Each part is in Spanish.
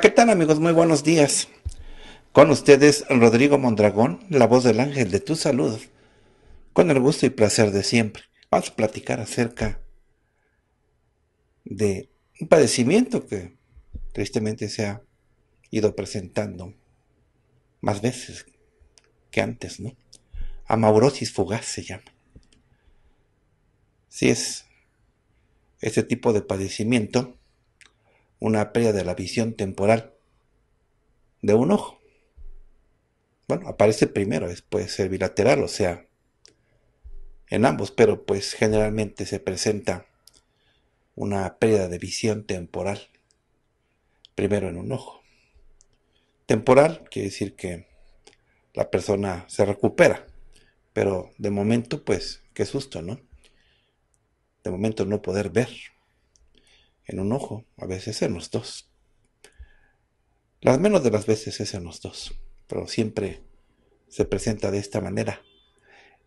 ¿qué tal amigos? Muy buenos días. Con ustedes Rodrigo Mondragón, la voz del ángel de tu salud, con el gusto y placer de siempre. Vamos a platicar acerca de un padecimiento que tristemente se ha ido presentando más veces que antes, ¿no? Amaurosis fugaz se llama. Si sí es este tipo de padecimiento una pérdida de la visión temporal de un ojo. Bueno, aparece primero, puede ser bilateral, o sea, en ambos, pero pues generalmente se presenta una pérdida de visión temporal, primero en un ojo. Temporal quiere decir que la persona se recupera, pero de momento pues, qué susto, ¿no? De momento no poder ver en un ojo, a veces en los dos. Las menos de las veces es en los dos, pero siempre se presenta de esta manera.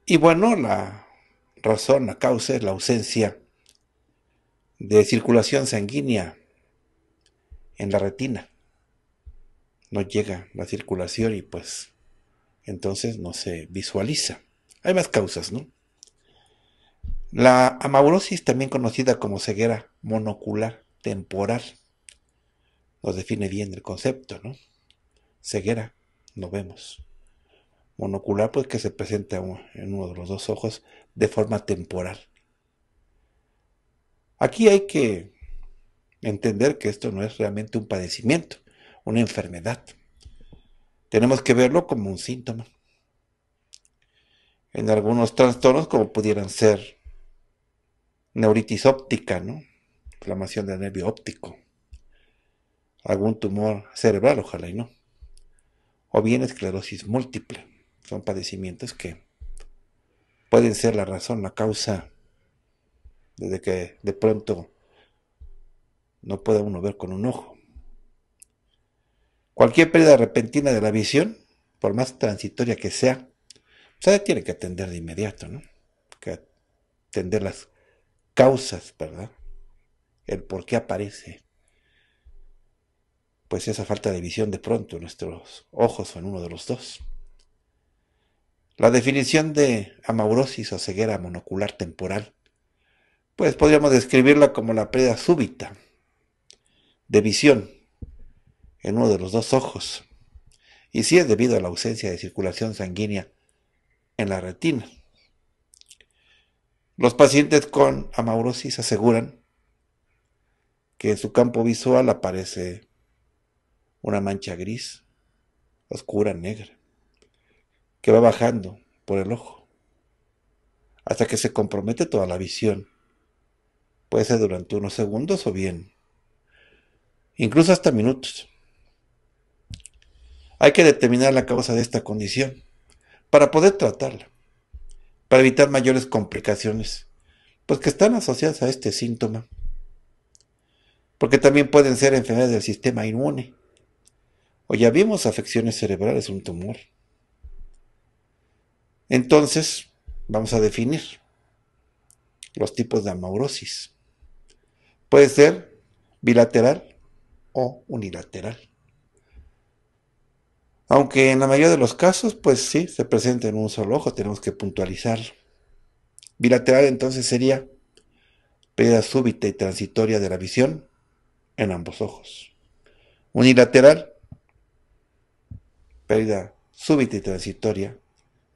Y bueno, la razón, la causa es la ausencia de circulación sanguínea en la retina. No llega la circulación y pues entonces no se visualiza. Hay más causas, ¿no? La amaurosis, también conocida como ceguera monocular temporal, nos define bien el concepto, ¿no? Ceguera, no vemos. Monocular, pues que se presenta en uno de los dos ojos de forma temporal. Aquí hay que entender que esto no es realmente un padecimiento, una enfermedad. Tenemos que verlo como un síntoma. En algunos trastornos, como pudieran ser neuritis óptica, ¿no? Inflamación del nervio óptico. Algún tumor cerebral, ojalá y no. O bien esclerosis múltiple. Son padecimientos que pueden ser la razón, la causa, desde que de pronto no pueda uno ver con un ojo. Cualquier pérdida repentina de la visión, por más transitoria que sea, pues, se tiene que atender de inmediato, ¿no? Que atender las causas, ¿verdad? El por qué aparece. Pues esa falta de visión de pronto, en nuestros ojos en uno de los dos. La definición de amaurosis o ceguera monocular temporal, pues podríamos describirla como la pérdida súbita de visión en uno de los dos ojos, y si sí es debido a la ausencia de circulación sanguínea en la retina. Los pacientes con amaurosis aseguran que en su campo visual aparece una mancha gris, oscura, negra, que va bajando por el ojo, hasta que se compromete toda la visión. Puede ser durante unos segundos o bien, incluso hasta minutos. Hay que determinar la causa de esta condición para poder tratarla para evitar mayores complicaciones, pues que están asociadas a este síntoma, porque también pueden ser enfermedades del sistema inmune, o ya vimos afecciones cerebrales, un tumor. Entonces, vamos a definir los tipos de amaurosis. Puede ser bilateral o unilateral. Aunque en la mayoría de los casos, pues sí, se presenta en un solo ojo, tenemos que puntualizar. Bilateral entonces sería pérdida súbita y transitoria de la visión en ambos ojos. Unilateral, pérdida súbita y transitoria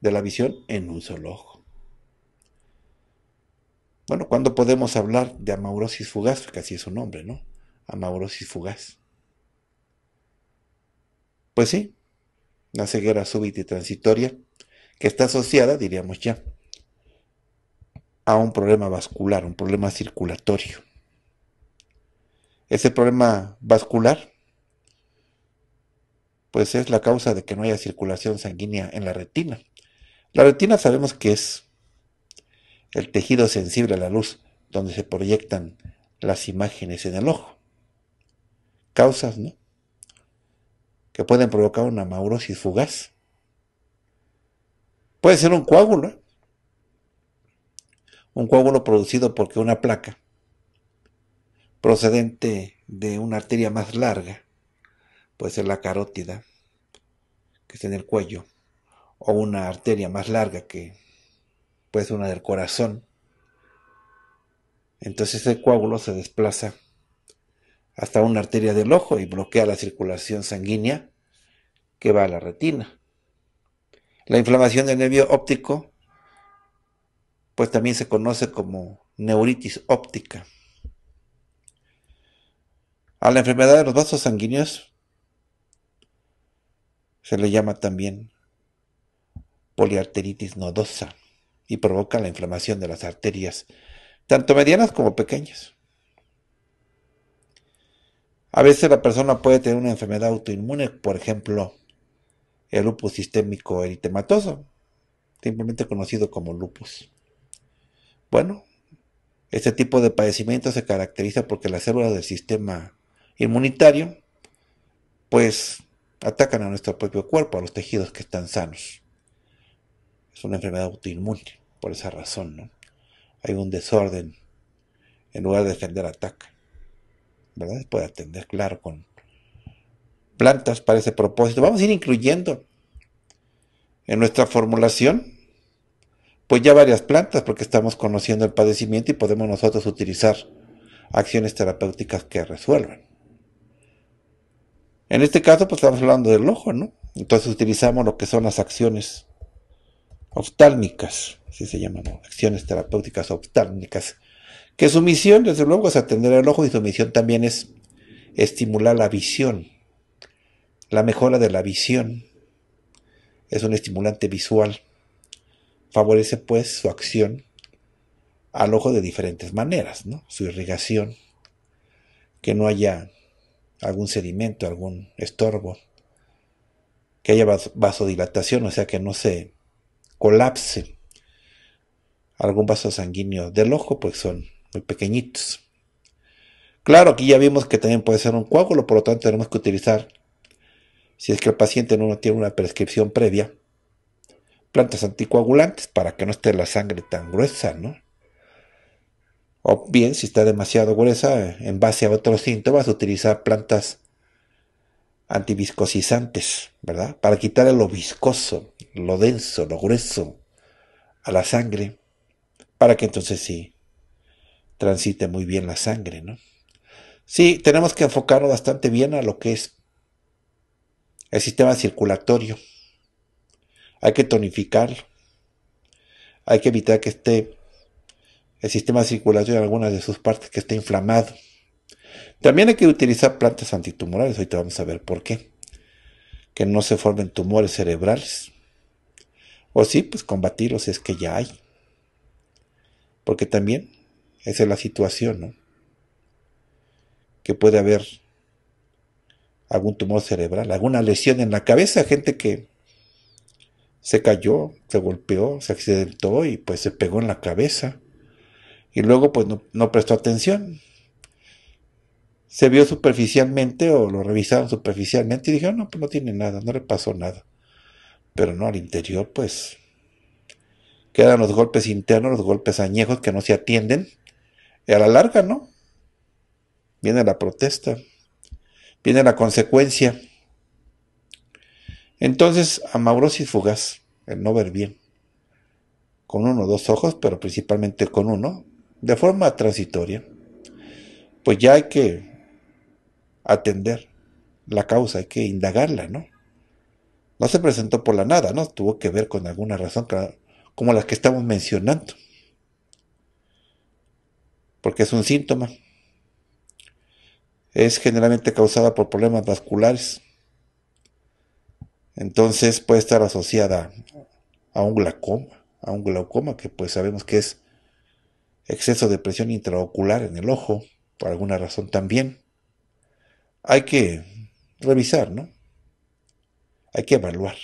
de la visión en un solo ojo. Bueno, ¿cuándo podemos hablar de amaurosis fugaz? Porque así es su nombre, ¿no? Amaurosis fugaz. Pues sí, una ceguera súbita y transitoria que está asociada, diríamos ya, a un problema vascular, un problema circulatorio. Ese problema vascular, pues es la causa de que no haya circulación sanguínea en la retina. La retina sabemos que es el tejido sensible a la luz, donde se proyectan las imágenes en el ojo. Causas, ¿no? que pueden provocar una maurosis fugaz. Puede ser un coágulo, ¿eh? un coágulo producido porque una placa procedente de una arteria más larga, puede ser la carótida, que está en el cuello, o una arteria más larga que puede ser una del corazón. Entonces ese coágulo se desplaza hasta una arteria del ojo y bloquea la circulación sanguínea que va a la retina. La inflamación del nervio óptico, pues también se conoce como neuritis óptica. A la enfermedad de los vasos sanguíneos se le llama también poliarteritis nodosa y provoca la inflamación de las arterias, tanto medianas como pequeñas. A veces la persona puede tener una enfermedad autoinmune, por ejemplo, el lupus sistémico eritematoso, simplemente conocido como lupus. Bueno, este tipo de padecimiento se caracteriza porque las células del sistema inmunitario, pues, atacan a nuestro propio cuerpo, a los tejidos que están sanos. Es una enfermedad autoinmune, por esa razón, ¿no? Hay un desorden, en lugar de defender, ataca puede atender, claro, con plantas para ese propósito. Vamos a ir incluyendo en nuestra formulación, pues ya varias plantas, porque estamos conociendo el padecimiento y podemos nosotros utilizar acciones terapéuticas que resuelvan. En este caso, pues estamos hablando del ojo, ¿no? Entonces utilizamos lo que son las acciones oftálmicas, así se llaman, acciones terapéuticas oftálmicas, que su misión, desde luego, es atender el ojo y su misión también es estimular la visión, la mejora de la visión. Es un estimulante visual. Favorece pues su acción al ojo de diferentes maneras, ¿no? Su irrigación, que no haya algún sedimento, algún estorbo, que haya vasodilatación, o sea, que no se colapse algún vaso sanguíneo del ojo, pues son muy pequeñitos. Claro, aquí ya vimos que también puede ser un coágulo, por lo tanto tenemos que utilizar, si es que el paciente no tiene una prescripción previa, plantas anticoagulantes para que no esté la sangre tan gruesa, ¿no? O bien, si está demasiado gruesa, en base a otros síntomas, utilizar plantas antiviscosizantes, ¿verdad? Para quitarle lo viscoso, lo denso, lo grueso a la sangre, para que entonces sí transite muy bien la sangre, ¿no? Sí, tenemos que enfocarnos bastante bien a lo que es el sistema circulatorio. Hay que tonificarlo. Hay que evitar que esté el sistema circulatorio en algunas de sus partes que esté inflamado. También hay que utilizar plantas antitumorales, te vamos a ver por qué. Que no se formen tumores cerebrales. O sí, pues combatirlos es que ya hay. Porque también esa es la situación, ¿no? Que puede haber algún tumor cerebral, alguna lesión en la cabeza, gente que se cayó, se golpeó, se accidentó y pues se pegó en la cabeza. Y luego pues no, no prestó atención. Se vio superficialmente o lo revisaron superficialmente y dijeron, no, pues no tiene nada, no le pasó nada. Pero no, al interior pues quedan los golpes internos, los golpes añejos que no se atienden y a la larga, ¿no? Viene la protesta, viene la consecuencia. Entonces, amaurosis fugaz, el no ver bien, con uno o dos ojos, pero principalmente con uno, de forma transitoria, pues ya hay que atender la causa, hay que indagarla, ¿no? No se presentó por la nada, ¿no? Tuvo que ver con alguna razón como las que estamos mencionando porque es un síntoma. Es generalmente causada por problemas vasculares. Entonces puede estar asociada a un glaucoma, a un glaucoma que pues sabemos que es exceso de presión intraocular en el ojo, por alguna razón también. Hay que revisar, ¿no? Hay que evaluar.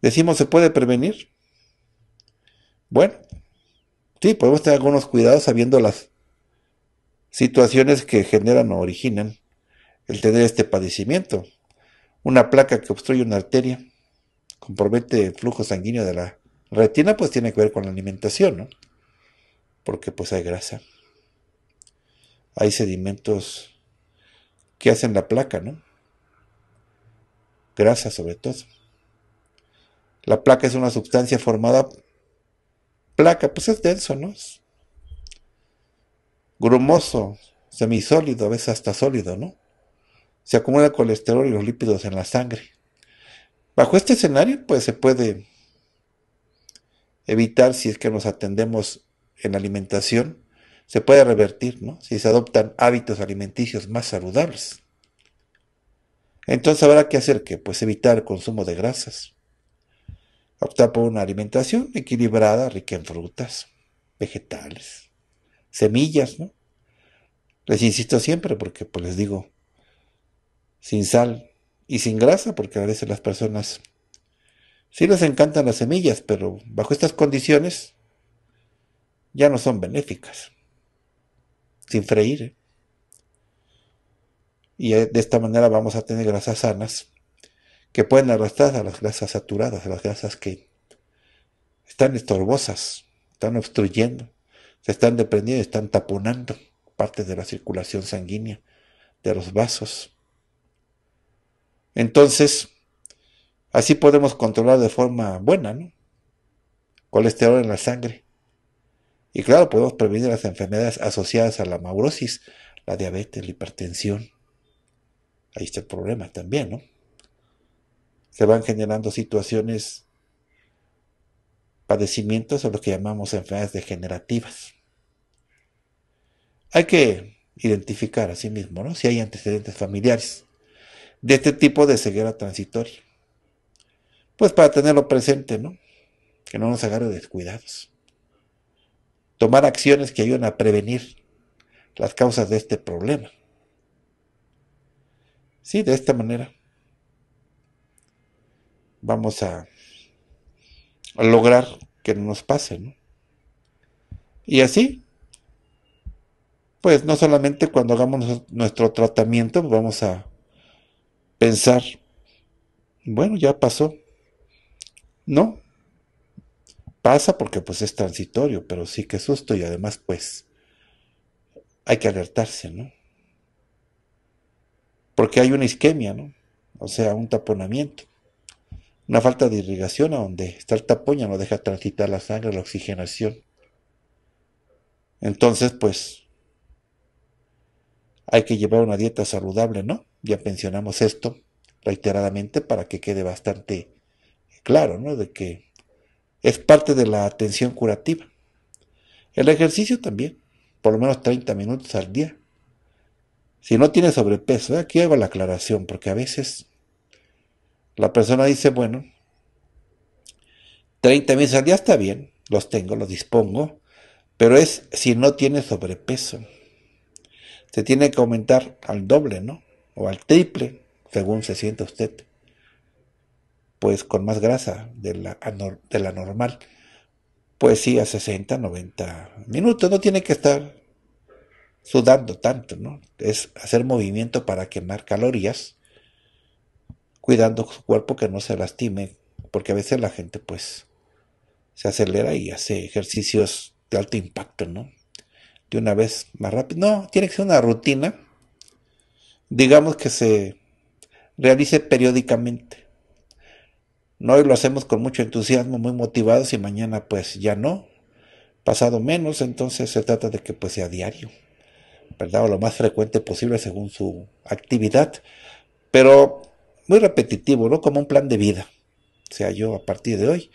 Decimos, ¿se puede prevenir? Bueno, Sí, podemos tener algunos cuidados sabiendo las situaciones que generan o originan el tener este padecimiento. Una placa que obstruye una arteria, compromete el flujo sanguíneo de la retina, pues tiene que ver con la alimentación, ¿no? Porque pues hay grasa, hay sedimentos que hacen la placa, ¿no? Grasa sobre todo. La placa es una sustancia formada Placa, pues es denso, ¿no? grumoso, semisólido, a veces hasta sólido, ¿no? Se acumula colesterol y los lípidos en la sangre. Bajo este escenario, pues se puede evitar si es que nos atendemos en la alimentación, se puede revertir, ¿no? Si se adoptan hábitos alimenticios más saludables. Entonces habrá que hacer que, pues evitar el consumo de grasas, optar por una alimentación equilibrada, rica en frutas, vegetales, semillas, ¿no? Les insisto siempre porque pues les digo, sin sal y sin grasa, porque a veces las personas sí les encantan las semillas, pero bajo estas condiciones ya no son benéficas, sin freír. ¿eh? Y eh, de esta manera vamos a tener grasas sanas que pueden arrastrar a las grasas saturadas, a las grasas que están estorbosas, están obstruyendo, se están dependiendo, están taponando partes de la circulación sanguínea, de los vasos. Entonces, así podemos controlar de forma buena, ¿no? Colesterol en la sangre. Y claro, podemos prevenir las enfermedades asociadas a la maurosis, la diabetes, la hipertensión. Ahí está el problema también, ¿no? se van generando situaciones, padecimientos o lo que llamamos enfermedades degenerativas. Hay que identificar a sí mismo ¿no? si hay antecedentes familiares de este tipo de ceguera transitoria. Pues para tenerlo presente, ¿no? Que no nos agarre descuidados. Tomar acciones que ayuden a prevenir las causas de este problema. Sí, de esta manera vamos a, lograr que no nos pase, ¿no? Y así, pues no solamente cuando hagamos nuestro tratamiento vamos a pensar, bueno, ya pasó. No, pasa porque pues es transitorio, pero sí que susto y además pues hay que alertarse, ¿no? Porque hay una isquemia, ¿no? O sea, un taponamiento. Una falta de irrigación a donde está el tapoña no deja transitar la sangre, la oxigenación. Entonces, pues, hay que llevar una dieta saludable, ¿no? Ya mencionamos esto reiteradamente para que quede bastante claro, ¿no? De que es parte de la atención curativa. El ejercicio también, por lo menos 30 minutos al día. Si no tiene sobrepeso, ¿eh? aquí hago la aclaración, porque a veces la persona dice, bueno, 30 minutos al día está bien, los tengo, los dispongo, pero es si no tiene sobrepeso. Se tiene que aumentar al doble, ¿no? O al triple, según se siente usted. Pues con más grasa de la, de la normal. Pues sí, a 60, 90 minutos. No tiene que estar sudando tanto, ¿no? Es hacer movimiento para quemar calorías cuidando su cuerpo que no se lastime, porque a veces la gente pues se acelera y hace ejercicios de alto impacto, ¿no? De una vez más rápido. No, tiene que ser una rutina, digamos que se realice periódicamente. No hoy lo hacemos con mucho entusiasmo, muy motivados y mañana pues ya no, pasado menos, entonces se trata de que pues sea diario, ¿verdad? O lo más frecuente posible según su actividad. Pero muy repetitivo, ¿no? Como un plan de vida. O sea, yo a partir de hoy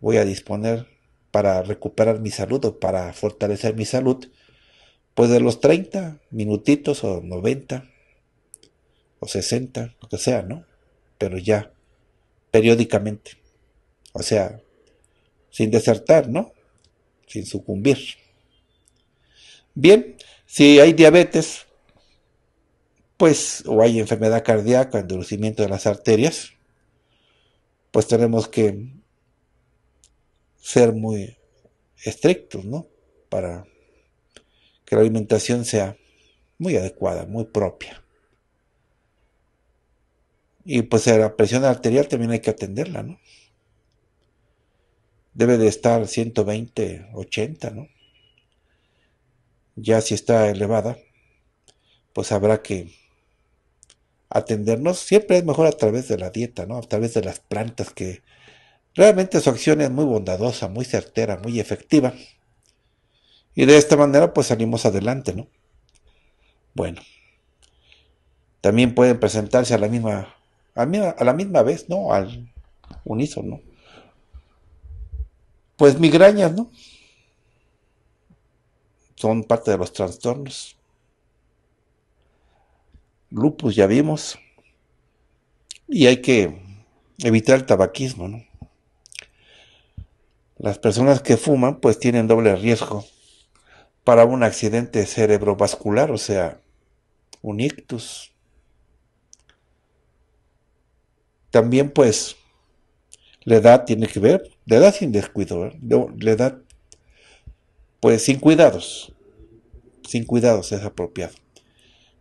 voy a disponer para recuperar mi salud o para fortalecer mi salud, pues de los 30 minutitos o 90 o 60, lo que sea, ¿no? Pero ya, periódicamente. O sea, sin desertar, ¿no? Sin sucumbir. Bien, si hay diabetes, pues o hay enfermedad cardíaca, endurecimiento de las arterias, pues tenemos que ser muy estrictos, ¿no? Para que la alimentación sea muy adecuada, muy propia. Y pues la presión arterial también hay que atenderla, ¿no? Debe de estar 120, 80, ¿no? Ya si está elevada, pues habrá que atendernos, siempre es mejor a través de la dieta, ¿no? A través de las plantas que realmente su acción es muy bondadosa, muy certera, muy efectiva. Y de esta manera pues salimos adelante, ¿no? Bueno. También pueden presentarse a la misma a, la misma vez, ¿no? Al unísono. Pues migrañas, ¿no? Son parte de los trastornos lupus, ya vimos. Y hay que evitar el tabaquismo, ¿no? Las personas que fuman pues tienen doble riesgo para un accidente cerebrovascular, o sea, un ictus. También pues la edad tiene que ver, la edad sin descuido, ¿eh? la edad pues sin cuidados, sin cuidados es apropiado.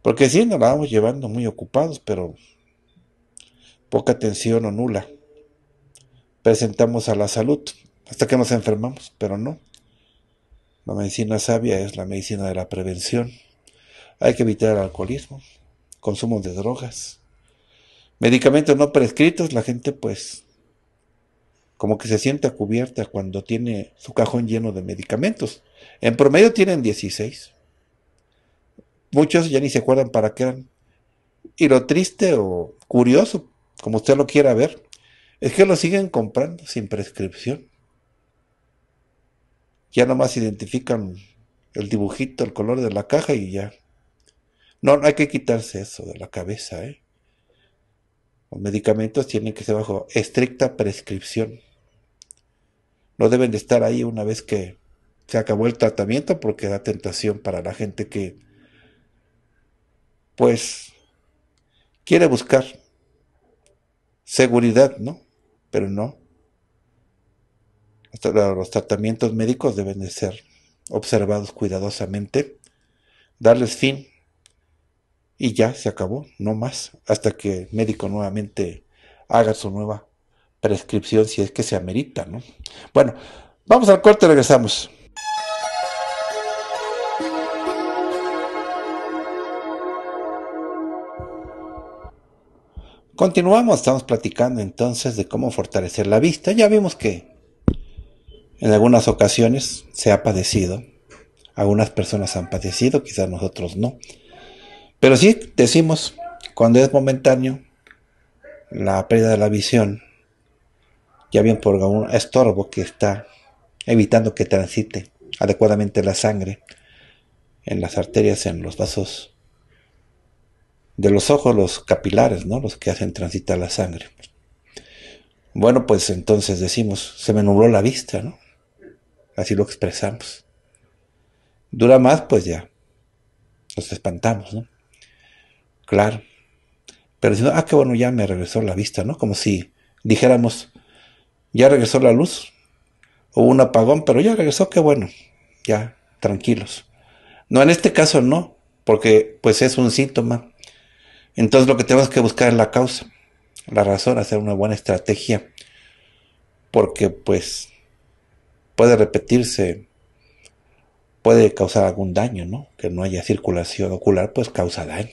Porque si nos la vamos llevando muy ocupados, pero poca atención o nula. Presentamos a la salud hasta que nos enfermamos, pero no. La medicina sabia es la medicina de la prevención. Hay que evitar el alcoholismo, consumo de drogas, medicamentos no prescritos. La gente pues como que se a cubierta cuando tiene su cajón lleno de medicamentos. En promedio tienen 16. Muchos ya ni se acuerdan para qué eran. Y lo triste o curioso, como usted lo quiera ver, es que lo siguen comprando sin prescripción. Ya nomás identifican el dibujito, el color de la caja y ya. No, no hay que quitarse eso de la cabeza. ¿eh? Los medicamentos tienen que ser bajo estricta prescripción. No deben de estar ahí una vez que se acabó el tratamiento porque da tentación para la gente que pues quiere buscar seguridad, ¿no? Pero no. los tratamientos médicos deben de ser observados cuidadosamente, darles fin y ya se acabó, no más, hasta que el médico nuevamente haga su nueva prescripción si es que se amerita, ¿no? Bueno, vamos al corte, regresamos. Continuamos, estamos platicando entonces de cómo fortalecer la vista. Ya vimos que en algunas ocasiones se ha padecido, algunas personas han padecido, quizás nosotros no. Pero sí decimos, cuando es momentáneo, la pérdida de la visión, ya bien por un estorbo que está evitando que transite adecuadamente la sangre en las arterias, en los vasos de los ojos los capilares, ¿no? Los que hacen transitar la sangre. Bueno, pues entonces decimos, se me nubló la vista, ¿no? Así lo expresamos. Dura más, pues ya. Nos espantamos, ¿no? Claro. Pero si no, ah, qué bueno, ya me regresó la vista, ¿no? Como si dijéramos, ya regresó la luz. Hubo un apagón, pero ya regresó, qué bueno. Ya, tranquilos. No, en este caso no, porque pues es un síntoma entonces lo que tenemos que buscar es la causa, la razón, hacer una buena estrategia, porque pues puede repetirse, puede causar algún daño, ¿no? Que no haya circulación ocular, pues causa daño,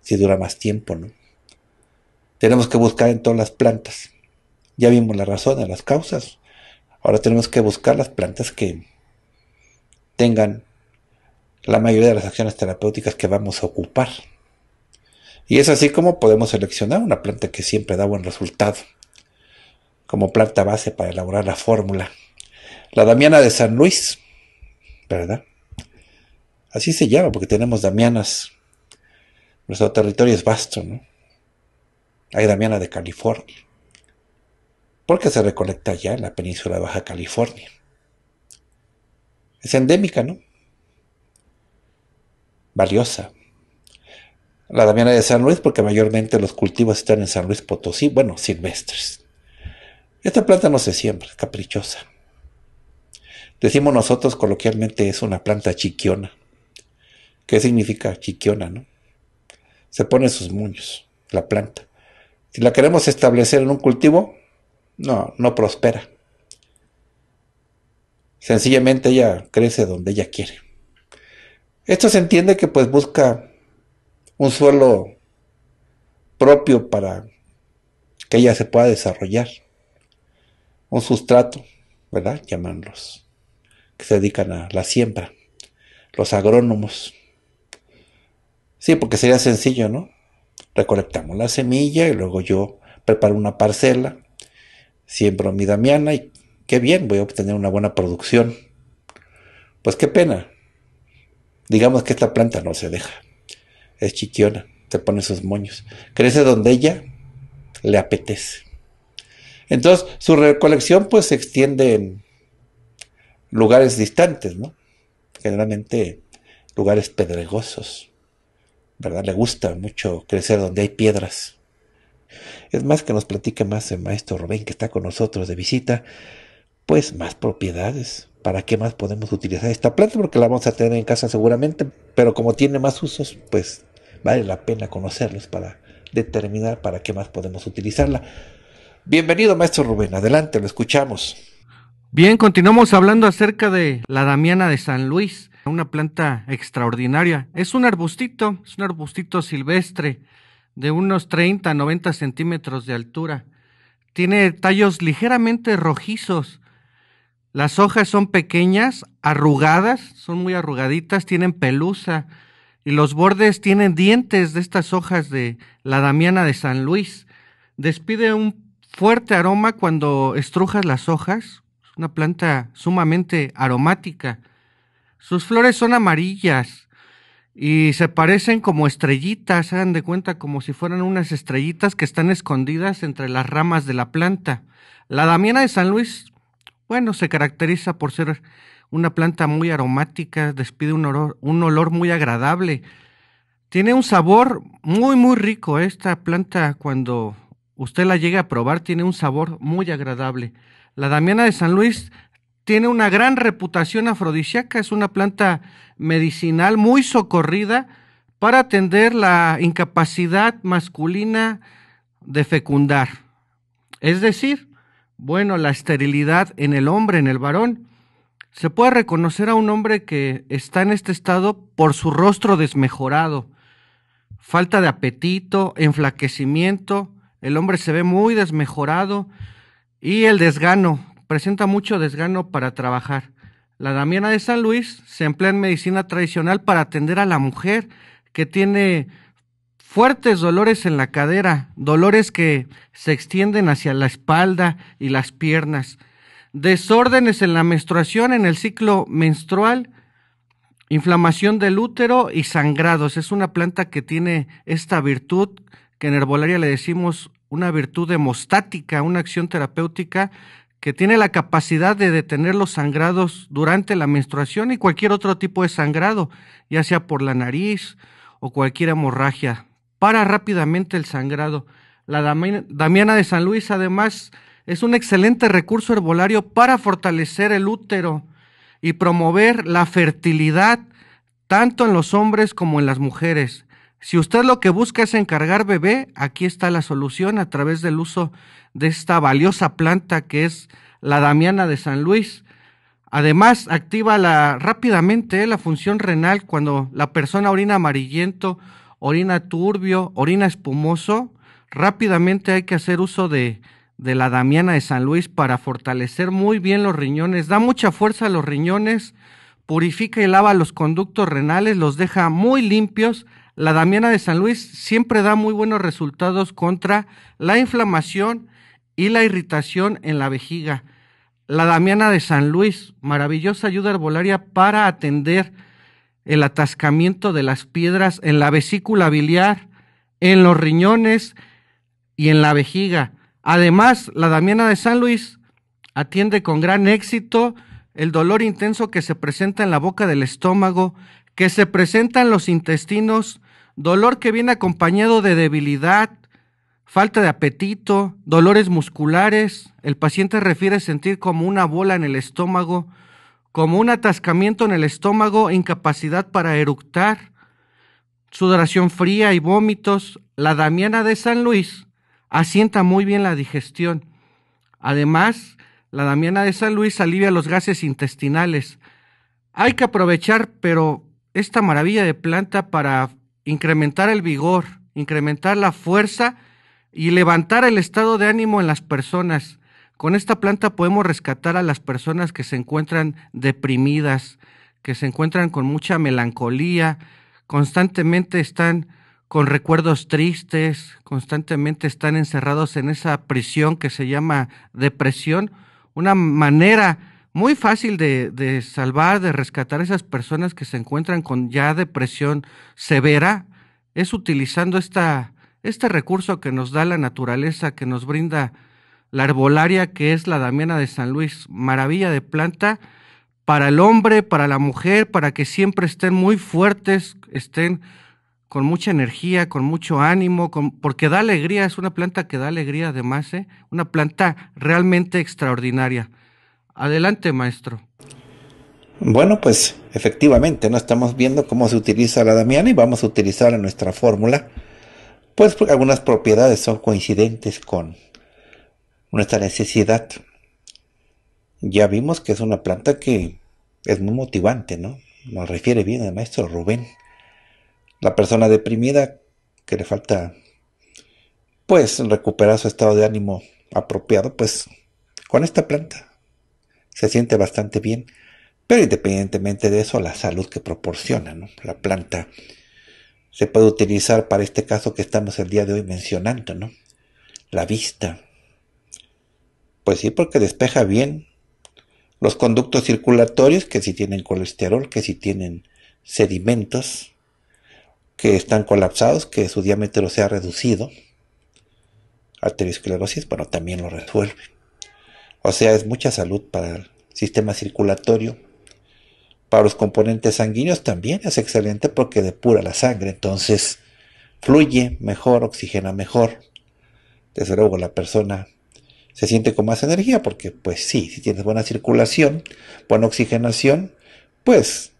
si dura más tiempo, ¿no? Tenemos que buscar en todas las plantas. Ya vimos la razón, las causas. Ahora tenemos que buscar las plantas que tengan la mayoría de las acciones terapéuticas que vamos a ocupar. Y es así como podemos seleccionar una planta que siempre da buen resultado, como planta base para elaborar la fórmula. La Damiana de San Luis, ¿verdad? Así se llama porque tenemos Damianas. Nuestro territorio es vasto, ¿no? Hay Damiana de California, porque se recolecta ya en la península de Baja California. Es endémica, ¿no? Valiosa, la Damiana de San Luis, porque mayormente los cultivos están en San Luis Potosí, bueno, silvestres. Esta planta no se siembra, caprichosa. Decimos nosotros coloquialmente es una planta chiquiona. ¿Qué significa chiquiona, no? Se pone sus muños, la planta. Si la queremos establecer en un cultivo, no, no prospera. Sencillamente ella crece donde ella quiere. Esto se entiende que pues busca un suelo propio para que ella se pueda desarrollar, un sustrato, ¿verdad? Llaman que se dedican a la siembra, los agrónomos. Sí, porque sería sencillo, ¿no? Recolectamos la semilla y luego yo preparo una parcela, siembro mi damiana y qué bien, voy a obtener una buena producción. Pues qué pena. Digamos que esta planta no se deja es chiquiona, se pone sus moños. Crece donde ella le apetece. Entonces, su recolección pues se extiende en lugares distantes, ¿no? Generalmente lugares pedregosos, ¿verdad? Le gusta mucho crecer donde hay piedras. Es más que nos platique más el maestro Rubén que está con nosotros de visita, pues más propiedades. ¿Para qué más podemos utilizar esta planta? Porque la vamos a tener en casa seguramente, pero como tiene más usos, pues Vale la pena conocerlos para determinar para qué más podemos utilizarla. Bienvenido, maestro Rubén. Adelante, lo escuchamos. Bien, continuamos hablando acerca de la Damiana de San Luis, una planta extraordinaria. Es un arbustito, es un arbustito silvestre de unos 30 a 90 centímetros de altura. Tiene tallos ligeramente rojizos. Las hojas son pequeñas, arrugadas, son muy arrugaditas, tienen pelusa y los bordes tienen dientes de estas hojas de la damiana de San Luis. Despide un fuerte aroma cuando estrujas las hojas, es una planta sumamente aromática. Sus flores son amarillas y se parecen como estrellitas, hagan de cuenta como si fueran unas estrellitas que están escondidas entre las ramas de la planta. La damiana de San Luis, bueno, se caracteriza por ser una planta muy aromática, despide un olor, un olor muy agradable. Tiene un sabor muy, muy rico. ¿eh? Esta planta, cuando usted la llegue a probar, tiene un sabor muy agradable. La Damiana de San Luis tiene una gran reputación afrodisíaca, es una planta medicinal muy socorrida para atender la incapacidad masculina de fecundar. Es decir, bueno, la esterilidad en el hombre, en el varón. Se puede reconocer a un hombre que está en este estado por su rostro desmejorado, falta de apetito, enflaquecimiento, el hombre se ve muy desmejorado y el desgano, presenta mucho desgano para trabajar. La Damiana de San Luis se emplea en medicina tradicional para atender a la mujer que tiene fuertes dolores en la cadera, dolores que se extienden hacia la espalda y las piernas desórdenes en la menstruación, en el ciclo menstrual, inflamación del útero y sangrados. Es una planta que tiene esta virtud que en herbolaria le decimos una virtud hemostática, una acción terapéutica que tiene la capacidad de detener los sangrados durante la menstruación y cualquier otro tipo de sangrado, ya sea por la nariz o cualquier hemorragia. Para rápidamente el sangrado. La Damiana de San Luis además es un excelente recurso herbolario para fortalecer el útero y promover la fertilidad tanto en los hombres como en las mujeres. Si usted lo que busca es encargar bebé, aquí está la solución a través del uso de esta valiosa planta que es la Damiana de San Luis. Además, activa rápidamente eh, la función renal cuando la persona orina amarillento, orina turbio, orina espumoso. Rápidamente hay que hacer uso de, de la Damiana de San Luis para fortalecer muy bien los riñones, da mucha fuerza a los riñones, purifica y lava los conductos renales, los deja muy limpios. La Damiana de San Luis siempre da muy buenos resultados contra la inflamación y la irritación en la vejiga. La Damiana de San Luis, maravillosa ayuda herbolaria para atender el atascamiento de las piedras en la vesícula biliar, en los riñones y en la vejiga. Además, la Damiana de San Luis atiende con gran éxito el dolor intenso que se presenta en la boca del estómago, que se presenta en los intestinos, dolor que viene acompañado de debilidad, falta de apetito, dolores musculares. El paciente refiere sentir como una bola en el estómago, como un atascamiento en el estómago, incapacidad para eructar, sudoración fría y vómitos. La Damiana de San Luis asienta muy bien la digestión. Además, la Damiana de San Luis alivia los gases intestinales. Hay que aprovechar, pero esta maravilla de planta para incrementar el vigor, incrementar la fuerza y levantar el estado de ánimo en las personas. Con esta planta podemos rescatar a las personas que se encuentran deprimidas, que se encuentran con mucha melancolía, constantemente están con recuerdos tristes, constantemente están encerrados en esa prisión que se llama depresión. Una manera muy fácil de, de salvar, de rescatar a esas personas que se encuentran con ya depresión severa, es utilizando esta, este recurso que nos da la naturaleza, que nos brinda la arbolaria, que es la Damiana de San Luis, maravilla de planta para el hombre, para la mujer, para que siempre estén muy fuertes, estén con mucha energía, con mucho ánimo, con, porque da alegría, es una planta que da alegría además, ¿eh? una planta realmente extraordinaria. Adelante, maestro. Bueno, pues efectivamente, no estamos viendo cómo se utiliza la damiana y vamos a utilizar en nuestra fórmula, pues algunas propiedades son coincidentes con nuestra necesidad. Ya vimos que es una planta que es muy motivante, ¿no? Nos refiere bien el maestro Rubén. La persona deprimida que le falta pues recuperar su estado de ánimo apropiado, pues con esta planta se siente bastante bien, pero independientemente de eso, la salud que proporciona ¿no? la planta se puede utilizar para este caso que estamos el día de hoy mencionando, ¿no? La vista. Pues sí, porque despeja bien los conductos circulatorios, que si tienen colesterol, que si tienen sedimentos, que están colapsados, que su diámetro se ha reducido, arteriosclerosis, bueno, también lo resuelve. O sea, es mucha salud para el sistema circulatorio. Para los componentes sanguíneos también es excelente porque depura la sangre, entonces fluye mejor, oxigena mejor. Desde luego la persona se siente con más energía porque pues sí, si tienes buena circulación, buena oxigenación, pues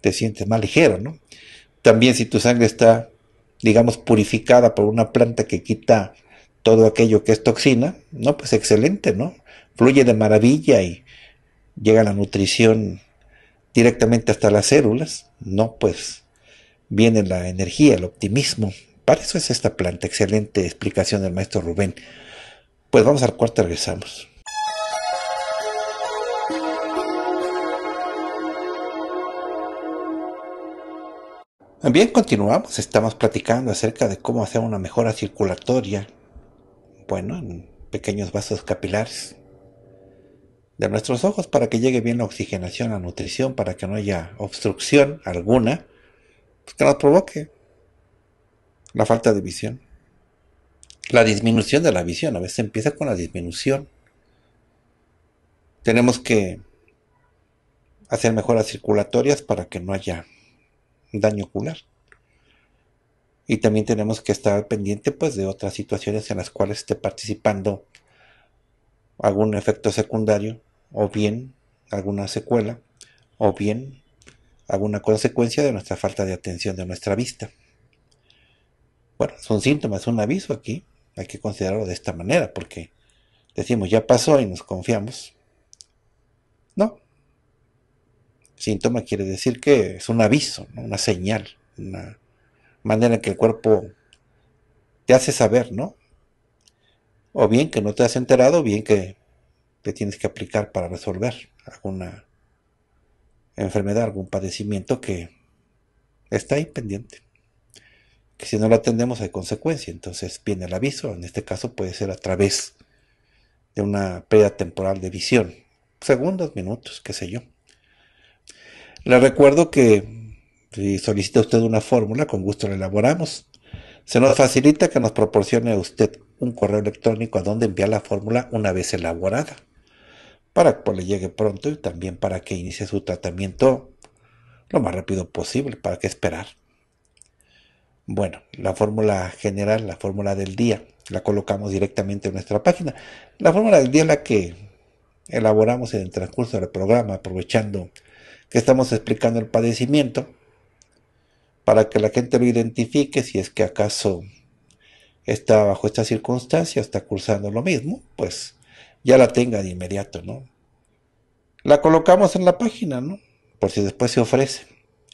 te sientes más ligero, ¿no? También si tu sangre está, digamos, purificada por una planta que quita todo aquello que es toxina, no, pues excelente, ¿no? Fluye de maravilla y llega la nutrición directamente hasta las células, no, pues viene la energía, el optimismo. Para eso es esta planta. Excelente explicación del maestro Rubén. Pues vamos al cuarto, regresamos. También continuamos. Estamos platicando acerca de cómo hacer una mejora circulatoria, bueno, en pequeños vasos capilares de nuestros ojos para que llegue bien la oxigenación, la nutrición, para que no haya obstrucción alguna pues, que nos provoque la falta de visión. La disminución de la visión, a veces empieza con la disminución. Tenemos que hacer mejoras circulatorias para que no haya daño ocular. Y también tenemos que estar pendiente pues de otras situaciones en las cuales esté participando algún efecto secundario o bien alguna secuela o bien alguna consecuencia de nuestra falta de atención de nuestra vista. Bueno, son un es un aviso aquí, hay que considerarlo de esta manera porque decimos ya pasó y nos confiamos. No, Síntoma quiere decir que es un aviso, una señal, una manera en que el cuerpo te hace saber, ¿no? O bien que no te has enterado, o bien que te tienes que aplicar para resolver alguna enfermedad, algún padecimiento que está ahí pendiente. Que si no lo atendemos hay consecuencia. Entonces viene el aviso, en este caso puede ser a través de una pérdida temporal de visión, segundos, minutos, qué sé yo. Le recuerdo que si solicita usted una fórmula, con gusto la elaboramos. Se nos facilita que nos proporcione usted un correo electrónico a donde enviar la fórmula una vez elaborada, para que le llegue pronto y también para que inicie su tratamiento lo más rápido posible, para que esperar. Bueno, la fórmula general, la fórmula del día, la colocamos directamente en nuestra página. La fórmula del día es la que elaboramos en el transcurso del programa, aprovechando que estamos explicando el padecimiento, para que la gente lo identifique si es que acaso está bajo esta circunstancia, está cursando lo mismo, pues ya la tenga de inmediato, ¿no? La colocamos en la página, ¿no? Por si después se ofrece.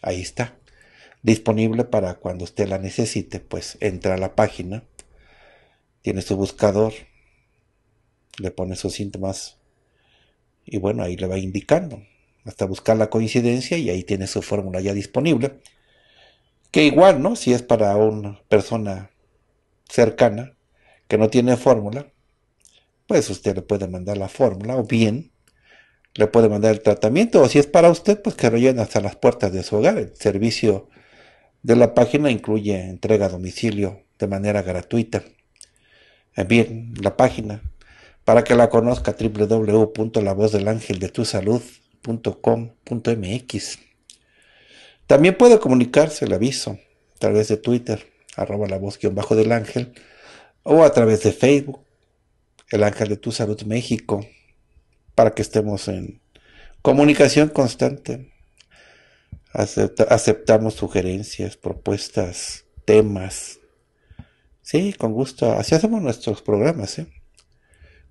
Ahí está. Disponible para cuando usted la necesite, pues entra a la página, tiene su buscador, le pone sus síntomas y bueno, ahí le va indicando hasta buscar la coincidencia y ahí tiene su fórmula ya disponible. Que igual, ¿no? Si es para una persona cercana que no tiene fórmula, pues usted le puede mandar la fórmula o bien le puede mandar el tratamiento o si es para usted, pues que lo hasta las puertas de su hogar. El servicio de la página incluye entrega a domicilio de manera gratuita. Bien, la página para que la conozca del ángel de tu salud .com.mx. También puede comunicarse el aviso a través de Twitter, arroba la voz guión bajo del ángel, o a través de Facebook, el ángel de tu salud México, para que estemos en comunicación constante. aceptamos sugerencias, propuestas, temas. Sí, con gusto. Así hacemos nuestros programas, ¿eh?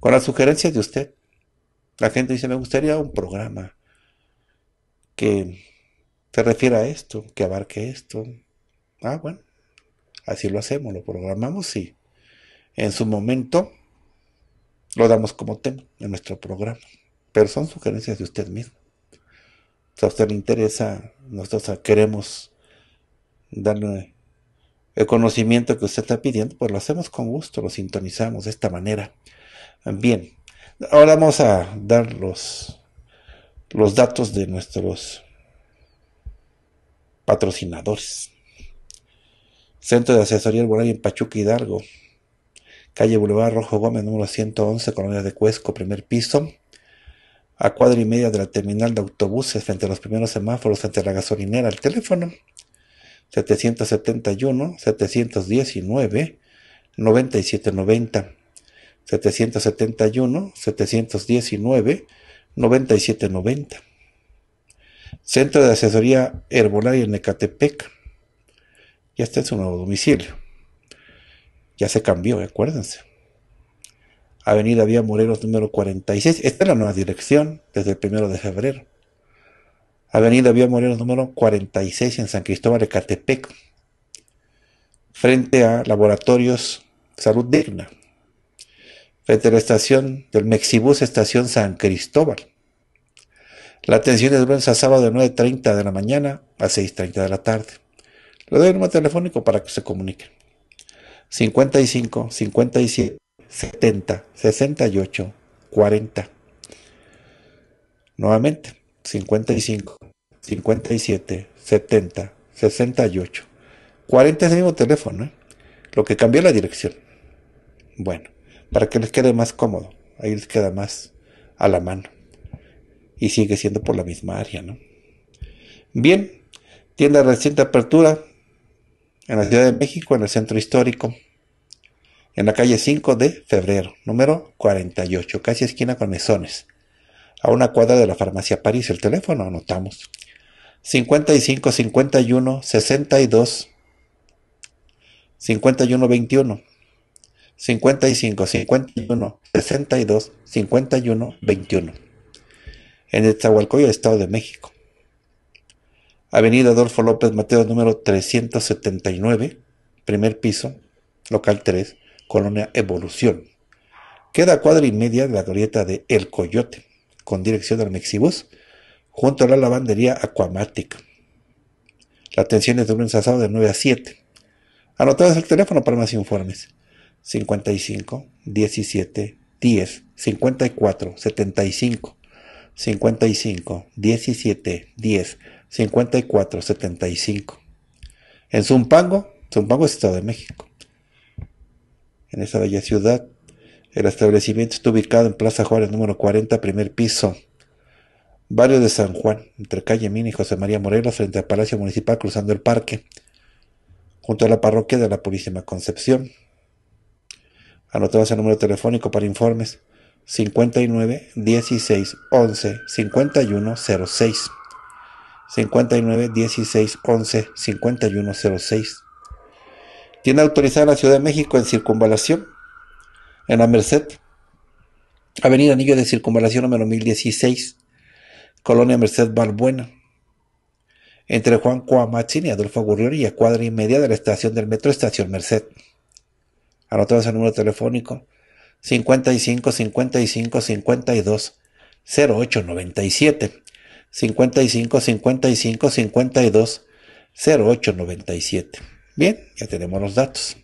Con las sugerencias de usted. La gente dice, me gustaría un programa que se refiere a esto, que abarque esto. Ah, bueno, así lo hacemos, lo programamos y en su momento lo damos como tema en nuestro programa. Pero son sugerencias de usted mismo. Si a usted le interesa, nosotros queremos darle el conocimiento que usted está pidiendo, pues lo hacemos con gusto, lo sintonizamos de esta manera. Bien, ahora vamos a dar los los datos de nuestros patrocinadores. Centro de Asesoría Arbolaria en Pachuca Hidalgo. Calle Boulevard Rojo Gómez, número 111, Colonia de Cuesco, primer piso. A cuadra y media de la terminal de autobuses, frente a los primeros semáforos, frente a la gasolinera, el teléfono. 771 719 9790 771 719 9790. Centro de Asesoría Herbolaria en Ecatepec. Ya está en su nuevo domicilio. Ya se cambió, acuérdense. Avenida Vía Morelos número 46. Esta es la nueva dirección desde el primero de febrero. Avenida Vía Morelos número 46 en San Cristóbal de Catepec, frente a Laboratorios Salud Digna frente la estación del Mexibus Estación San Cristóbal. La atención es lunes a sábado de 9.30 de la mañana a 6.30 de la tarde. Le doy el número telefónico para que se comuniquen. 55 57 70 68 40. Nuevamente, 55 57 70 68 40 es el mismo teléfono, ¿eh? lo que cambió la dirección. Bueno para que les quede más cómodo. Ahí les queda más a la mano. Y sigue siendo por la misma área, ¿no? Bien, tienda reciente apertura en la Ciudad de México, en el centro histórico, en la calle 5 de febrero, número 48, casi esquina con mesones, a una cuadra de la farmacia París. El teléfono anotamos. 55 51 62 51 21 55, 51, 62, 51, 21. En el Zahualcoyo, Estado de México. Avenida Adolfo López Mateo, número 379, primer piso, local 3, colonia Evolución. Queda a cuadra y media de la glorieta de El Coyote, con dirección al Mexibus, junto a la lavandería Aquamática. La atención es de un a de 9 a 7. Anotadas el teléfono para más informes. 55, 17, 10, 54, 75, 55, 17, 10, 54, 75. En Zumpango, Zumpango es Estado de México. En esa bella ciudad, el establecimiento está ubicado en Plaza Juárez número 40, primer piso, barrio de San Juan, entre calle Mina y José María Morelos, frente al Palacio Municipal, cruzando el parque, junto a la parroquia de la Purísima Concepción, Anotaba ese número telefónico para informes. 59 16 11 51 06. 59 16 11 51 06. Tiene autorizada la Ciudad de México en circunvalación, en la Merced, Avenida Anillo de Circunvalación número 1016, Colonia Merced Balbuena, entre Juan Coamachín y Adolfo Gurrión y a cuadra y media de la estación del metro Estación Merced. Anotamos el número telefónico 55 55 52 08 97. 55 55 52 08 97. Bien, ya tenemos los datos.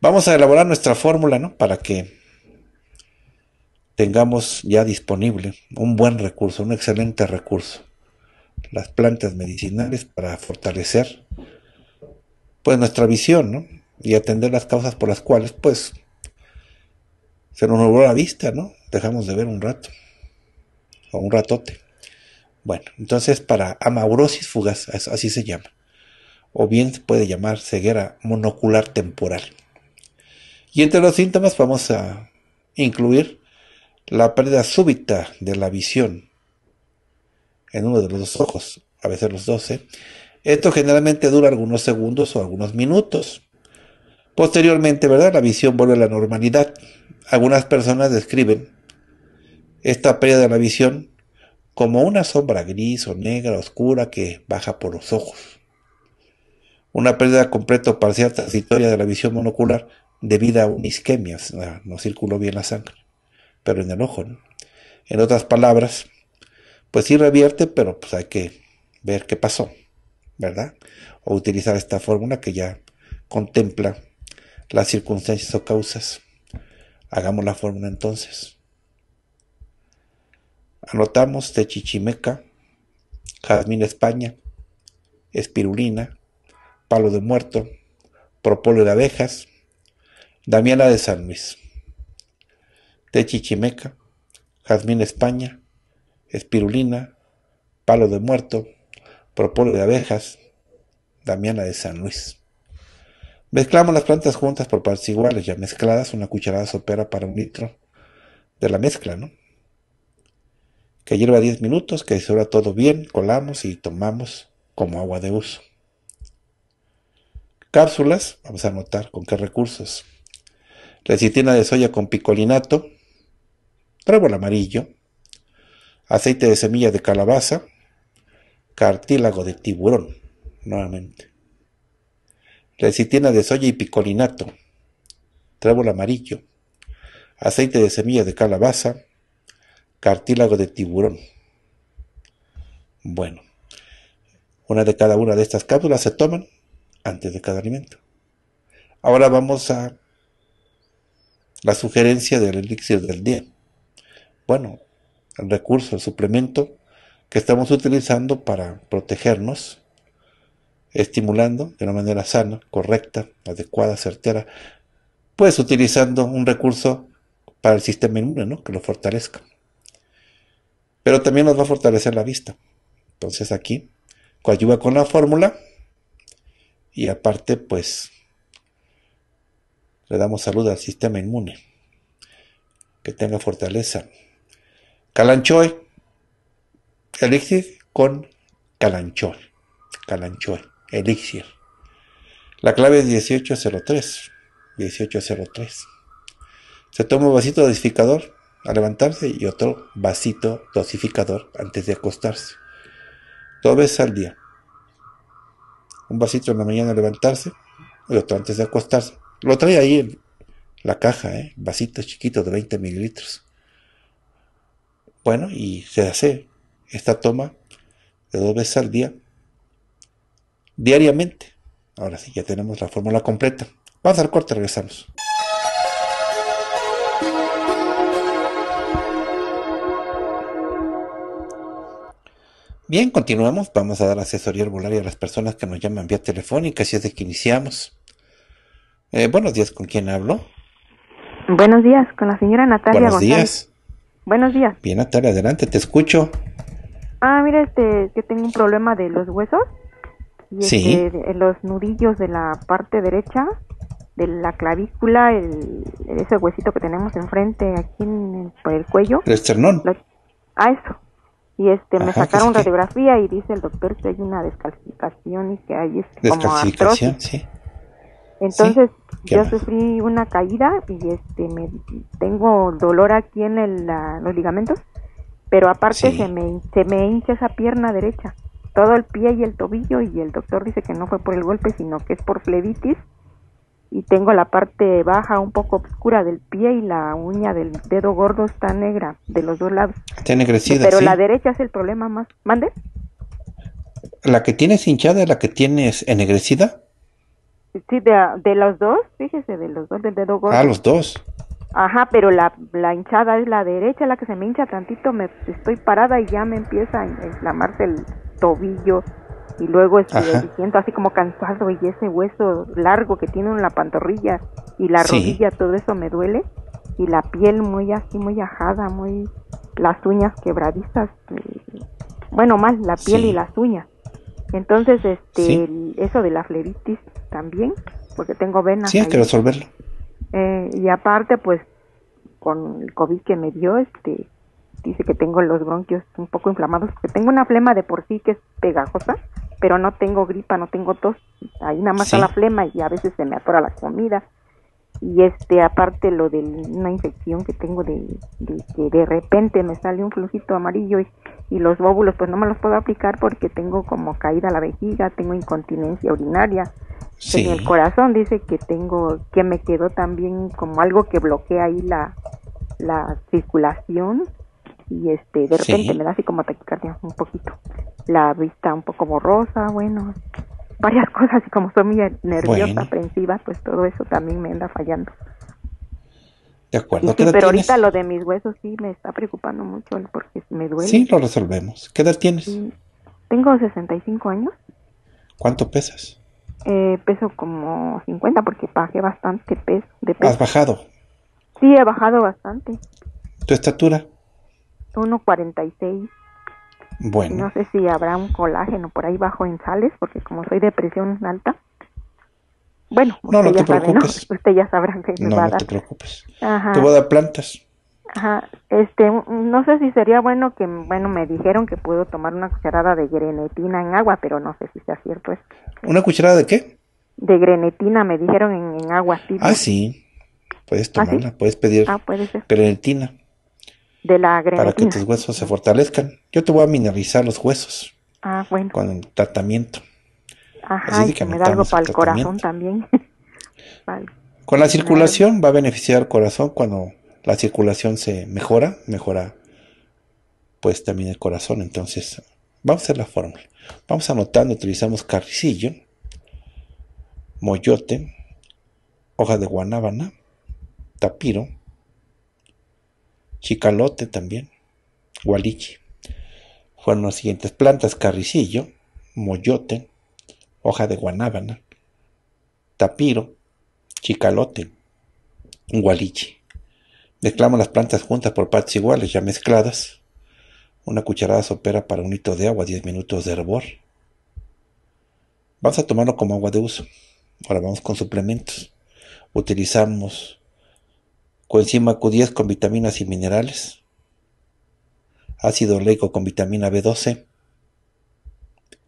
Vamos a elaborar nuestra fórmula, ¿no? Para que tengamos ya disponible un buen recurso, un excelente recurso. Las plantas medicinales para fortalecer pues nuestra visión, ¿no? y atender las causas por las cuales, pues, se nos nubló la vista, ¿no? Dejamos de ver un rato, o un ratote. Bueno, entonces para amaurosis fugaz, así se llama, o bien se puede llamar ceguera monocular temporal. Y entre los síntomas vamos a incluir la pérdida súbita de la visión en uno de los dos ojos, a veces los 12. Esto generalmente dura algunos segundos o algunos minutos. Posteriormente, ¿verdad? La visión vuelve a la normalidad. Algunas personas describen esta pérdida de la visión como una sombra gris o negra oscura que baja por los ojos. Una pérdida completa o parcial transitoria de la visión monocular debido a una isquemia, no circuló bien la sangre, pero en el ojo. En otras palabras, pues sí revierte, pero pues hay que ver qué pasó, ¿verdad? O utilizar esta fórmula que ya contempla las circunstancias o causas. Hagamos la fórmula entonces. Anotamos chichimeca jazmín España, espirulina, palo de muerto, propóleo de abejas, damiana de San Luis. chichimeca jazmín España, espirulina, palo de muerto, propóleo de abejas, damiana de San Luis. Mezclamos las plantas juntas por partes iguales, ya mezcladas, una cucharada sopera para un litro de la mezcla, ¿no? Que hierva 10 minutos, que disuelva todo bien, colamos y tomamos como agua de uso. Cápsulas, vamos a anotar con qué recursos. Lecitina de soya con picolinato, trébol amarillo, aceite de semilla de calabaza, cartílago de tiburón, nuevamente lecitina de soya y picolinato, trébol amarillo, aceite de semilla de calabaza, cartílago de tiburón. Bueno, una de cada una de estas cápsulas se toman antes de cada alimento. Ahora vamos a la sugerencia del elixir del día. Bueno, el recurso, el suplemento que estamos utilizando para protegernos estimulando de una manera sana, correcta, adecuada, certera, pues utilizando un recurso para el sistema inmune, ¿no? Que lo fortalezca. Pero también nos va a fortalecer la vista. Entonces aquí coayuda con la fórmula y aparte pues le damos salud al sistema inmune. Que tenga fortaleza. Calanchoy Elixir con Calanchoy Calanchoy elixir. La clave es 1803. 1803. Se toma un vasito dosificador al levantarse y otro vasito dosificador antes de acostarse. Dos veces al día. Un vasito en la mañana al levantarse y otro antes de acostarse. Lo trae ahí en la caja, ¿eh? vasito chiquito de 20 mililitros. Bueno, y se hace esta toma de dos veces al día diariamente. Ahora sí, ya tenemos la fórmula completa. Vamos al corte, regresamos. Bien, continuamos. Vamos a dar asesoría herbolaria a las personas que nos llaman vía telefónica, si es de que iniciamos. Eh, buenos días, ¿con quién hablo? Buenos días, con la señora Natalia Buenos días. Buenos días. Bien, Natalia, adelante, te escucho. Ah, mira, este, que tengo un problema de los huesos. Este, los nudillos de la parte derecha de la clavícula, el, ese huesito que tenemos enfrente aquí en el, cuello. El esternón. a ah, eso. Y este, me sacaron radiografía y dice el doctor que hay una descalcificación y que hay es este, como sí. Entonces, yo sufrí una caída y este, me tengo dolor aquí en los ligamentos, pero aparte se, me, se me hincha esa pierna derecha todo el pie y el tobillo y el doctor dice que no fue por el golpe, sino que es por flebitis y tengo la parte baja un poco oscura del pie y la uña del dedo gordo está negra de los dos lados. Está ennegrecida. Pero la derecha es el problema más. ¿Mande? ¿La que tienes hinchada la que tienes ennegrecida? Sí, de, los dos, fíjese, de los dos del dedo gordo. Ah, los dos. Ajá, pero la, la hinchada es la derecha, la que se me hincha tantito, me estoy parada y ya me empieza a inflamarse el, tobillo y luego este, diciendo así como cansado y ese hueso largo que tiene en la pantorrilla y la rodilla, todo eso me duele y la piel muy así, muy ajada, muy las uñas quebradizas, mm, bueno, más la piel y las uñas. Entonces, este, eso de la fleritis también, porque tengo venas. Sí, hay que resolverlo. Eh, y aparte, pues, con el COVID que me dio, este, dice que tengo los bronquios un poco inflamados, porque tengo una flema de por sí que es pegajosa, pero no tengo gripa, no tengo tos, ahí nada más la flema y a veces se me atora la comida. Y este, aparte lo de una infección que tengo de, que de repente me sale un flujito amarillo y, los vóbulos pues no me los puedo aplicar porque tengo como caída la vejiga, tengo incontinencia urinaria. En el corazón dice que tengo, que me quedó también como algo que bloquea ahí la, la circulación y este de repente me da así como taquicardia un poquito. La vista un poco borrosa, bueno, varias cosas y como soy muy nerviosa, pues todo eso también me anda fallando. De acuerdo. pero ahorita lo de mis huesos sí me está preocupando mucho porque me duele. Sí, lo resolvemos. ¿Qué edad tienes? tengo 65 años. ¿Cuánto pesas? Eh, peso como 50 porque bajé bastante peso, de peso. ¿Has bajado? Sí, he bajado bastante. ¿Tu estatura? 1.46. Bueno. No sé si habrá un colágeno por ahí bajo en sales, porque como soy de presión alta. Bueno, no, no ya te preocupes. usted ya sabrá que no va a No te preocupes. Ajá. Te voy a dar plantas. Ajá. Este, no sé si sería bueno que, bueno, me dijeron que puedo tomar una cucharada de grenetina en agua, pero no sé si sea cierto. Esto. ¿Una cucharada de qué? De grenetina, me dijeron en, agua tibia. Ah, ah, sí. Puedes tomarla, puedes pedir ah, puede grenetina la Para que tus huesos se fortalezcan. Yo te voy a mineralizar los huesos. Ah, con el tratamiento. Ajá, Así que da algo para el corazón también. vale. Con la circulación va a beneficiar al corazón cuando la circulación se mejora, mejora pues también el corazón. Entonces, vamos a hacer la fórmula. Vamos anotando, utilizamos carricillo, moyote, hoja de guanábana, tapiro, Chicalote también, gualiche, Fueron las siguientes plantas, carricillo, moyote, hoja de guanábana, tapiro, chicalote, gualiche, Mezclamos las plantas juntas por partes iguales, ya mezcladas. Una cucharada sopera para un litro de agua, 10 minutos de hervor. Vamos a tomarlo como agua de uso. Ahora vamos con suplementos. Utilizamos coenzima Q10 con vitaminas y minerales, ácido leico con vitamina B12,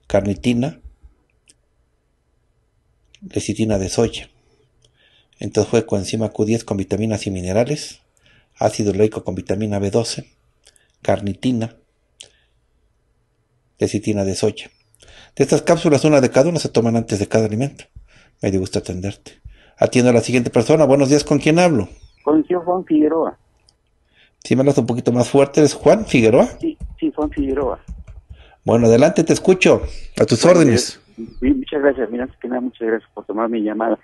carnitina, lecitina de soya. Entonces fue coenzima Q10 con vitaminas y minerales, ácido leico con vitamina B12, carnitina, lecitina de soya. De estas cápsulas, una de cada una se toman antes de cada alimento. Me gusto atenderte. Atiendo a la siguiente persona. Buenos días, ¿con quién hablo? con el Juan Figueroa. Si me hablas un poquito más fuerte, ¿es Juan Figueroa? Sí, sí, Juan Figueroa. Bueno, adelante, te escucho. A tus órdenes. muchas gracias. Mira, antes que nada, muchas gracias por tomar mi llamada.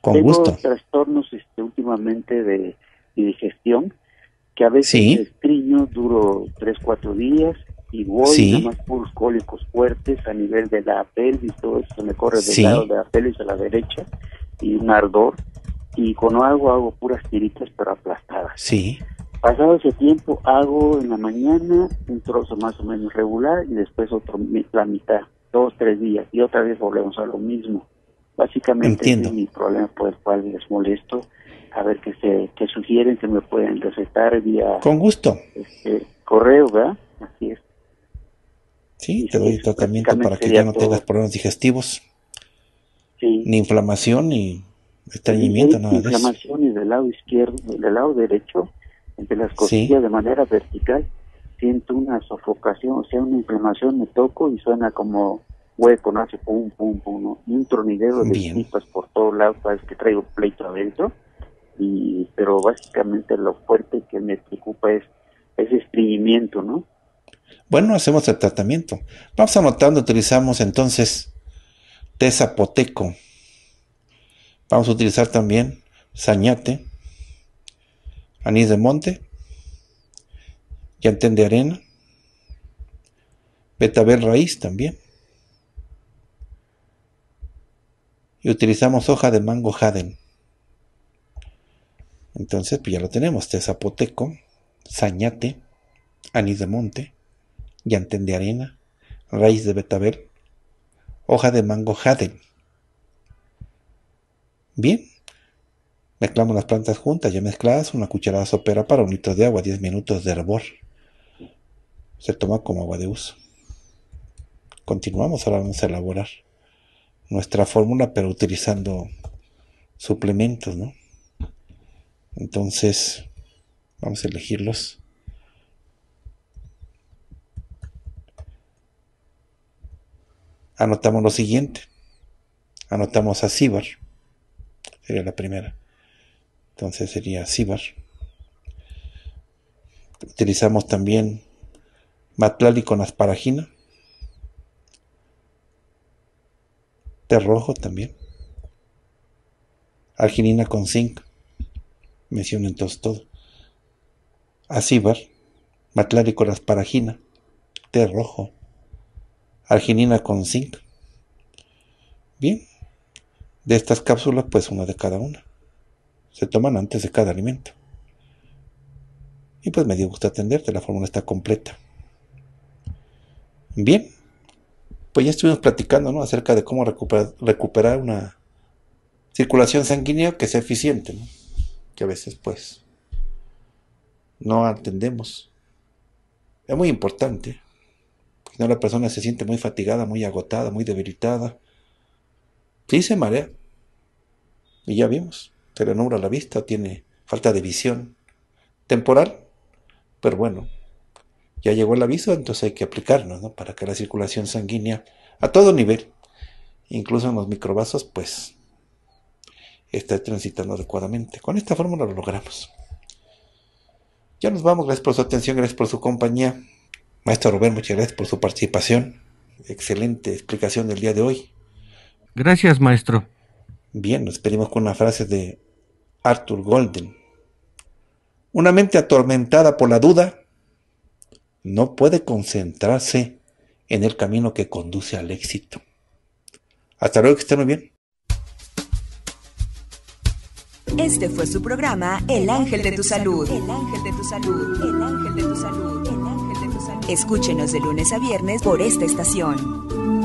con gusto tengo trastornos este, últimamente de, digestión, que a veces el duro 3, 4 días y voy más por cólicos fuertes a nivel de la pelvis, todo eso me corre del lado de la pelvis a la derecha y un ardor y con hago hago puras tiritas pero aplastadas. Sí. Pasado ese tiempo hago en la mañana un trozo más o menos regular y después otro la mitad, dos, tres días y otra vez volvemos a lo mismo. Básicamente mi problema por el cual les molesto. A ver qué se sugieren, que me pueden recetar vía... Con gusto. Este, correo, ¿verdad? Así es. Sí, te doy tratamiento para que ya no tengas problemas digestivos. Sí. Ni inflamación ni estreñimiento, ¿no? Inflamaciones del lado izquierdo, del lado derecho, entre las costillas de manera vertical. Siento una sofocación, o sea, una inflamación, me toco y suena como hueco, no hace pum, pum, pum, ¿no? y un tronidero de pipas por todos lados, sabes que traigo pleito adentro, y, pero básicamente lo fuerte que me preocupa es ese estreñimiento, ¿no? Bueno, hacemos el tratamiento. Vamos anotando, utilizamos entonces té zapoteco, Vamos a utilizar también sañate, anís de monte, llantén de arena, betabel raíz también. Y utilizamos hoja de mango jaden. Entonces, pues ya lo tenemos: té zapoteco, sañate, anís de monte, llantén de arena, raíz de betabel, hoja de mango jaden. Bien. Mezclamos las plantas juntas, ya mezcladas, una cucharada sopera para un litro de agua, 10 minutos de hervor. Se toma como agua de uso. Continuamos, ahora vamos a elaborar nuestra fórmula, pero utilizando suplementos, ¿no? Entonces, vamos a elegirlos. Anotamos lo siguiente. Anotamos a Sibar Sería la primera. Entonces sería Sibar. Utilizamos también Matlali con asparagina. Té rojo también. Arginina con zinc. Menciono entonces todo. Acíbar, Matlali con asparagina. Té rojo. Arginina con zinc. Bien, de estas cápsulas, pues una de cada una. Se toman antes de cada alimento. Y pues me dio gusto atenderte, la fórmula está completa. Bien, pues ya estuvimos platicando acerca de cómo recuperar, recuperar una circulación sanguínea que sea eficiente, que a veces pues no atendemos Es muy importante. Si no, la persona se siente muy fatigada, muy agotada, muy debilitada. Sí se marea. Y ya vimos, se nombra la vista, tiene falta de visión temporal, pero bueno, ya llegó el aviso, entonces hay que aplicarnos, ¿no? Para que la circulación sanguínea a todo nivel, incluso en los microvasos, pues esté transitando adecuadamente. Con esta fórmula lo logramos. Ya nos vamos, gracias por su atención, gracias por su compañía. Maestro Robert, muchas gracias por su participación. Excelente explicación del día de hoy. Gracias, maestro. Bien, nos pedimos con una frase de Arthur Golden. Una mente atormentada por la duda no puede concentrarse en el camino que conduce al éxito. Hasta luego, que estén muy bien. Este fue su programa El Ángel de tu Salud. El Ángel de tu Salud. El de Salud. El Ángel de tu Salud. Escúchenos de lunes a viernes por esta estación.